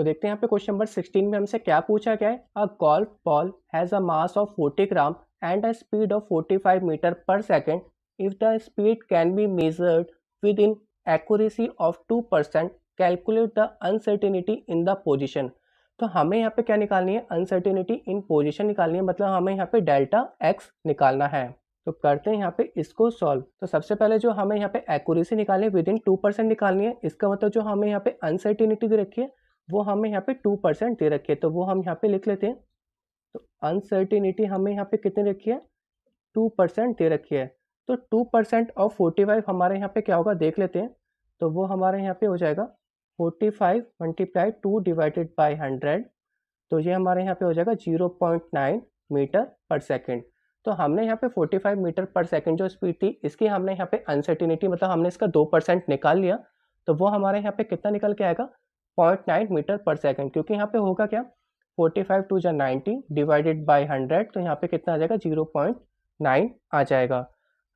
तो देखते हैं यहाँ पे क्वेश्चन नंबर सिक्सटीन में हमसे क्या पूछा गया है a golf ball has a mass of forty gram and a speed of forty five metre per second if the speed can be measured within accuracy of two percent calculate the uncertainty in the position तो हमें यहाँ पे क्या निकालनी है uncertainty in position निकालनी है मतलब हमें यहाँ पे डेल्टा एक्स निकालना है तो करते हैं यहाँ पे इसको सॉल्व तो सबसे पहले जो हमें यहाँ पे एक्यूरेसी निकालनी है विद इन टू परसेंट निकालनी है इसका मतलब जो हमें यहाँ पे अनसर्टिनिटी दे रखी है वो हमें यहाँ पे टू परसेंट दे रखी है तो वो हम यहाँ पे लिख लेते हैं तो अनसर्टिनिटी हमें यहाँ पे कितनी रखी है टू परसेंट दे रखी है तो two percent of forty five हमारे यहाँ पे क्या होगा देख लेते हैं तो वो हमारे यहाँ पे हो जाएगा forty five multiply two divided by hundred तो ये हमारे यहाँ पे हो जाएगा zero point nine metre per second तो हमने यहाँ पे फाइव मीटर पर सेकेंड जो स्पीड थी इसकी हमने यहाँ पे अनसर्टिनिटी मतलब हमने इसका दो परसेंट निकाल लिया तो वो हमारे यहाँ पे कितना निकल के आएगा point nine metre per second क्योंकि यहाँ पे होगा क्या फोर्टी फाइव टू जो नाइन्टी डिवाइडेड बाई हंड्रेड तो यहाँ पे कितना आ जाएगा जीरो पॉइंट नाइन आ जाएगा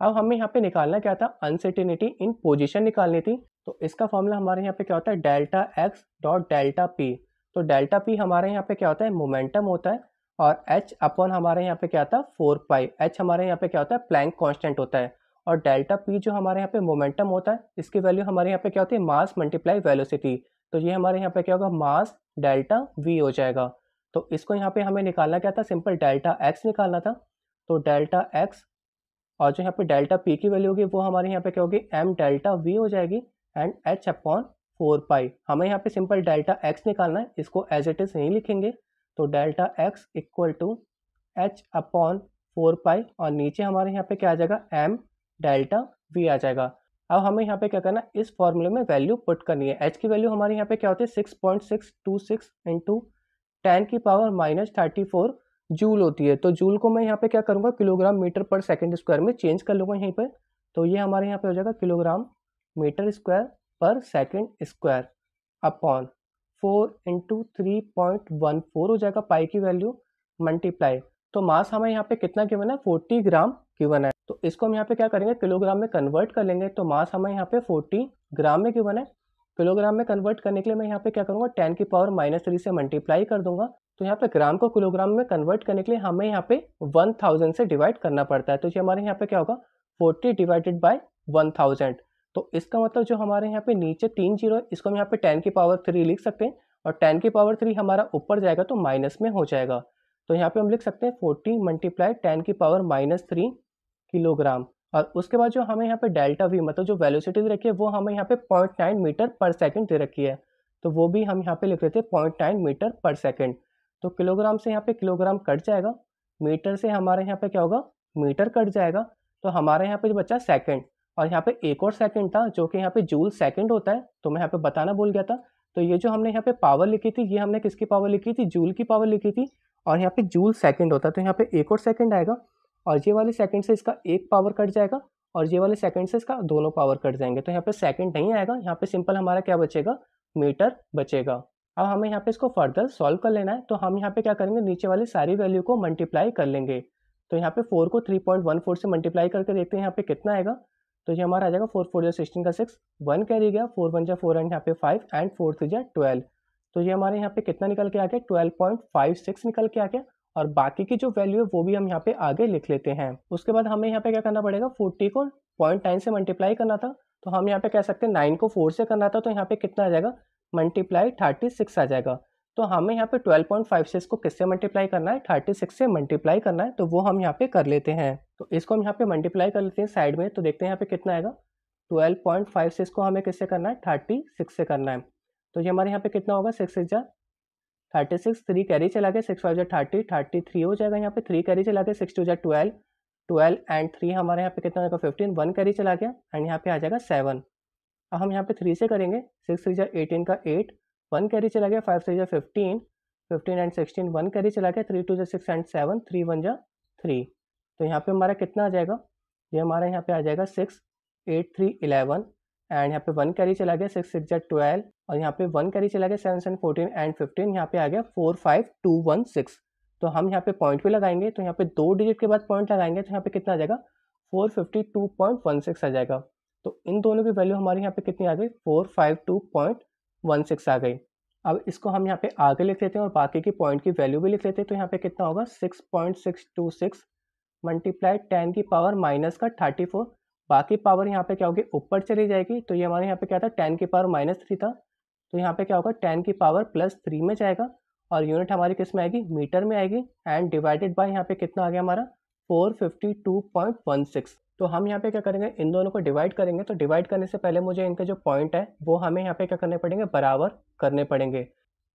अब हमें यहाँ पे निकालना क्या था अनसर्टिनिटी इन पोजिशन निकालनी थी तो इसका फॉर्मूला हमारे यहाँ पे क्या होता है delta x dot delta p तो डेल्टा पी हमारे यहाँ पे क्या होता है मोमेंटम होता है और एच अपॉन हमारे यहाँ पे क्या होता है फोर पाई एच हमारे यहाँ पे क्या होता है प्लैंक कॉन्स्टेंट होता है और डेल्टा पी जो हमारे यहाँ पे मोमेंटम होता है इसकी वैल्यू हमारे यहाँ पे क्या होती है मास मल्टीप्लाई वेलोसिटी तो ये हमारे यहाँ पे क्या होगा मास डेल्टा वी हो जाएगा तो इसको यहाँ पे हमें निकालना क्या था सिंपल डेल्टा एक्स निकालना था तो डेल्टा एक्स और जो यहाँ पे डेल्टा पी की वैल्यू होगी वो हमारे यहाँ पे क्या होगी एम डेल्टा वी हो जाएगी and h upon four pi हमें यहाँ पे सिंपल डेल्टा एक्स निकालना है इसको एज इट इज़ नहीं लिखेंगे तो delta x equal to h upon four pi और नीचे हमारे यहाँ पे क्या आ जाएगा एम डेल्टा वी आ जाएगा अब हमें यहाँ पे क्या करना है इस फॉर्मूले में वैल्यू पुट करनी है एच की वैल्यू हमारे यहाँ पे क्या होती है six point six two six into ten की power minus thirty four joule होती है तो जूल को मैं यहाँ पे क्या करूँगा kilogram metre per second square में चेंज कर लूँगा यहीं पर तो ये हमारे यहाँ पे हो जाएगा kilogram metre square per second square upon four into three point one four हो जाएगा पाई की वैल्यू मल्टीप्लाई तो मास हमें यहाँ पे कितना गिवन है फोर्टी ग्राम गिवन है तो इसको हम यहाँ पे क्या करेंगे किलोग्राम में कन्वर्ट कर लेंगे तो मास हमें यहाँ पे फोर्टी ग्राम में क्यों बने है किलोग्राम में कन्वर्ट करने के लिए मैं यहाँ पे क्या करूँगा टेन की पावर माइनस थ्री से मल्टीप्लाई कर दूंगा तो यहाँ पे ग्राम को किलोग्राम में कन्वर्ट करने के लिए हमें यहाँ पे वन थाउजेंड से डिवाइड करना पड़ता है तो ये हमारे यहाँ पे क्या होगा forty divided by one thousand तो इसका मतलब जो हमारे यहाँ पे नीचे तीन जीरो इसको हम यहाँ पे टेन की पावर थ्री लिख सकते हैं और टेन की पावर थ्री हमारा ऊपर जाएगा तो माइनस में हो जाएगा तो यहाँ पे हम लिख सकते हैं फोर्टी मल्टीप्लाई टेन की पावर माइनस थ्री किलोग्राम और उसके बाद जो हमें यहाँ पे डेल्टा वी मतलब जो वेलोसिटी दे रखी है वो हमें यहाँ पे point nine metre per second दे रखी है तो वो भी हम यहाँ पे लिख रहे हैं point nine metre per second तो किलोग्राम से यहाँ पे किलोग्राम कट जाएगा मीटर से हमारे यहाँ पे क्या होगा मीटर कट जाएगा तो हमारे यहाँ पे जो बच्चा सेकेंड और यहाँ पे एक और सेकेंड था जो कि यहाँ पे जूल सेकेंड होता है तो मैं यहाँ पे बताना भूल गया था तो ये जो हमने यहाँ पे पावर लिखी थी ये हमने किसकी पावर लिखी थी जूल की पावर लिखी थी और यहाँ पे जूल सेकेंड होता है तो यहाँ पे एक और सेकेंड आएगा और ये वाले सेकंड से इसका एक पावर कट जाएगा और ये वाले सेकंड से इसका दोनों पावर कट जाएंगे तो यहाँ पे सेकंड नहीं आएगा यहाँ पे सिंपल हमारा क्या बचेगा मीटर बचेगा अब हमें यहाँ पे इसको फर्दर सॉल्व कर लेना है तो हम यहाँ पे क्या करेंगे नीचे वाले सारी वैल्यू को मल्टीप्लाई कर लेंगे तो यहाँ पे फोर को थ्री पॉइंट वन फोर से मल्टीप्लाई करके देखते हैं यहाँ पे कितना आएगा तो ये हमारा आ जाएगा फोर फोर जो सिक्सटीन का सिक्स वन कैरी गया फोर वन जा फोर एंड यहाँ पे फाइव एंड फोर थ्री जा ट्वेल्व तो ये हमारे यहाँ पे कितना निकल के आ गया ट्वेल्व पॉइंट फाइव सिक्स निकल के आ गया और बाकी की जो वैल्यू है वो भी हम यहाँ पे आगे लिख लेते हैं उसके बाद हमें यहाँ पे क्या करना पड़ेगा फोर्टी को पॉइंट नाइन से मल्टीप्लाई करना था तो हम यहाँ पे कह सकते हैं नाइन को फोर से करना था तो यहाँ पे कितना आ जाएगा मल्टीप्लाई थर्टी सिक्स आ जाएगा तो हमें यहाँ पे ट्वेल्व पॉइंट फाइव सिक्स को किससे मल्टीप्लाई करना है थर्टी सिक्स से मल्टीप्लाई करना है तो वो हम यहाँ पे कर लेते हैं तो इसको हम यहाँ पे मल्टीप्लाई कर लेते हैं साइड में तो देखते हैं यहाँ पे कितना आएगा ट्वेल्व पॉइंट फाइव सिक्स को हमें किससे करना है थर्टी सिक्स से करना है तो ये हमारे यहाँ पे कितना होगा सिक्स जा थर्टी सिक्स थ्री कैरी चला के सिक्स फाइव जो थर्टी थर्टी थ्री हो जाएगा यहाँ पे थ्री कैरी चला के सिक्स टू जो ट्वेल्व ट्वेल्व एंड थ्री हमारे यहाँ पे कितना होगा फिफ्टीन वन कैरी चला गया एंड यहाँ पे आ जाएगा सेवन अब हम यहाँ पे थ्री से करेंगे सिक्स थ्री जो एटीन का एट वन कैरी चला गया फाइव थ्री जो fifteen fifteen and sixteen one carry चला गया थ्री टू जो six and seven three one जो थ्री तो यहाँ पे हमारा कितना आ जाएगा ये हमारा यहाँ पे आ जाएगा six eight three eleven and यहाँ पे वन कैरी चला गया सिक्स सिक्स जो ट्वेल्व और यहाँ पे वन कैरी चला गया seven seven fourteen and fifteen यहाँ पे आ गया four five two one six तो हम यहाँ पे पॉइंट भी लगाएंगे तो यहाँ पे दो डिजिट के बाद पॉइंट लगाएंगे तो यहाँ पे कितना आ जाएगा four fifty two point one six आ जाएगा तो इन दोनों की वैल्यू हमारे यहाँ पे कितनी आ गई four five two point one six आ गई अब इसको हम यहाँ पे आगे लिख लेते हैं और बाकी की पॉइंट की वैल्यू भी लिख लेते हैं तो यहाँ पे कितना होगा six point six two six multiply ten की पावर माइनस का थर्टी फोर बाकी पावर यहाँ पे क्या होगी ऊपर चली जाएगी तो ये हमारे यहाँ पे क्या था टेन की पावर माइनस थ्री था तो यहाँ पे क्या होगा टेन की पावर प्लस थ्री में जाएगा और यूनिट हमारी किस में आएगी मीटर में आएगी एंड डिवाइडेड बाय यहाँ पे कितना आ गया हमारा four fifty two point one six तो हम यहाँ पे क्या करेंगे इन दोनों को डिवाइड करेंगे तो डिवाइड करने से पहले मुझे इनके जो पॉइंट है वो हमें यहाँ पे क्या करने पड़ेंगे बराबर करने पड़ेंगे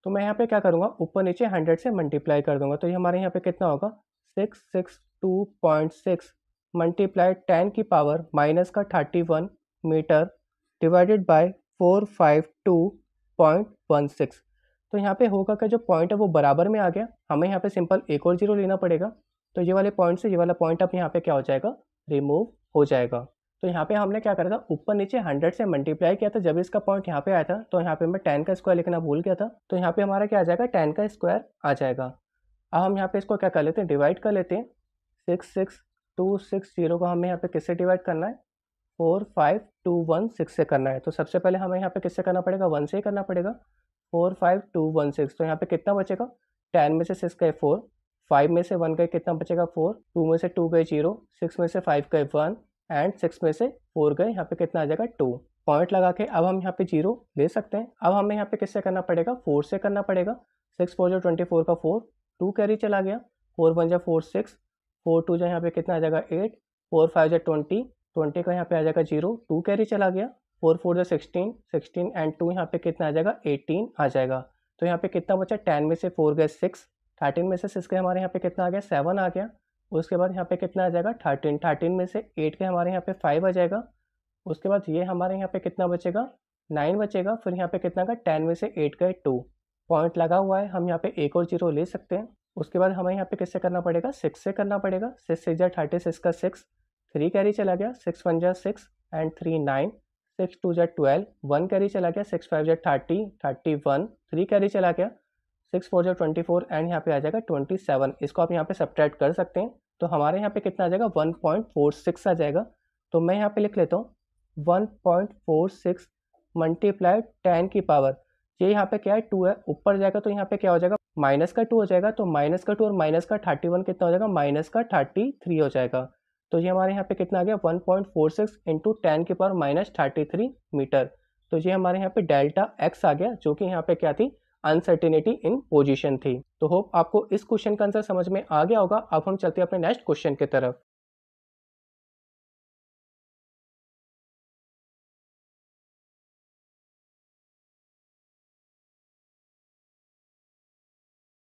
तो मैं यहाँ पे क्या करूँगा ऊपर नीचे हंड्रेड से मल्टीप्लाई कर दूंगा तो ये हमारे यहाँ पे कितना होगा six six two point six multiply ten की पावर माइनस का thirty one metre divided by four five two point one six तो यहाँ पे होगा का जो पॉइंट है वो बराबर में आ गया हमें यहाँ पे सिंपल एक और जीरो लेना पड़ेगा तो ये वाले पॉइंट से ये वाला पॉइंट अब यहाँ पे क्या हो जाएगा रिमूव हो जाएगा तो यहाँ पे हमने क्या करा था ऊपर नीचे हंड्रेड से मल्टीप्लाई किया था जब इसका पॉइंट यहाँ पे आया था तो यहाँ पे मैं टेन का स्क्वायर लिखना भूल गया था तो यहाँ पे हमारा क्या आ जाएगा टेन का स्क्वायर आ जाएगा अब हम यहाँ पे इसको क्या कर लेते हैं डिवाइड कर लेते हैं six six two six zero को हमें यहाँ पे किससे डिवाइड करना है four five two one six से करना है तो सबसे पहले हमें यहाँ पे किससे करना पड़ेगा वन से ही करना पड़ेगा four five two one six तो यहाँ पे कितना बचेगा टेन में से सिक्स गए फोर फाइव में से वन गए कितना बचेगा फोर टू में से टू गए जीरो सिक्स में से फाइव गए वन एंड सिक्स में से फोर गए यहाँ पे कितना आ जाएगा टू पॉइंट लगा के अब हम यहाँ पे जीरो ले सकते हैं अब हमें यहाँ पे किससे करना पड़ेगा फोर से करना पड़ेगा सिक्स फोर जो ट्वेंटी फोर का फोर टू कैरी चला गया फोर वन जो फोर सिक्स फोर टू जो यहाँ पे कितना आ जाएगा एट फोर फाइव जो ट्वेंटी ट्वेंटी का यहाँ पे आ जाएगा जीरो टू कैरी चला गया फोर फोर जो सिक्सटीन सिक्सटीन एंड टू यहाँ पे कितना आ जाएगा एटीन आ जाएगा तो यहाँ पे कितना बचा टेन में से फोर गए सिक्स थर्टीन में से सिक्स के हमारे यहाँ पे कितना आ गया सेवन आ गया उसके बाद यहाँ पे कितना आ जाएगा थर्टीन थर्टीन में से एट के हमारे यहाँ पे फाइव आ जाएगा उसके बाद ये हमारे यहाँ पे कितना बचेगा नाइन बचेगा फिर यहाँ पे कितना का टेन में से एट का टू पॉइंट लगा हुआ है हम यहाँ पे एक और जीरो ले सकते हैं उसके बाद हमें यहाँ पे किससे करना पड़ेगा सिक्स से करना पड़ेगा सिक्स सिक्स या थर्टी सिक्स का सिक्स थ्री कैरी चला गया सिक्स वन जै six and three nine six two जै ट्वेल्व वन कैरी चला गया सिक्स फाइव जै thirty thirty one three carry चला गया सिक्स फोर जै ट्वेंटी फोर एंड यहाँ पे आ जाएगा ट्वेंटी सेवन इसको आप यहाँ पे सब्ट्रैक्ट कर सकते हैं तो हमारे यहाँ पे कितना आ जाएगा वन पॉइंट फोर सिक्स आ जाएगा तो मैं यहाँ पे लिख लेता हूँ one point four six multiply ten की पावर ये यहाँ पे क्या है टू है ऊपर जाएगा तो यहाँ पे क्या हो जाएगा माइनस का टू हो जाएगा तो माइनस का टू और माइनस का थर्टी वन कितना हो जाएगा माइनस का थर्टी थ्री हो जाएगा तो ये हमारे यहाँ पे कितना आ गया 1.46 point four six into ten के power minus thirty three metre तो ये हमारे यहाँ पे डेल्टा एक्स आ गया जो कि यहाँ पे क्या थी अनसर्टिनिटी इन पोजिशन थी तो होप आपको इस क्वेश्चन का आंसर समझ में आ गया होगा अब हम चलते हैं अपने नेक्स्ट क्वेश्चन की तरफ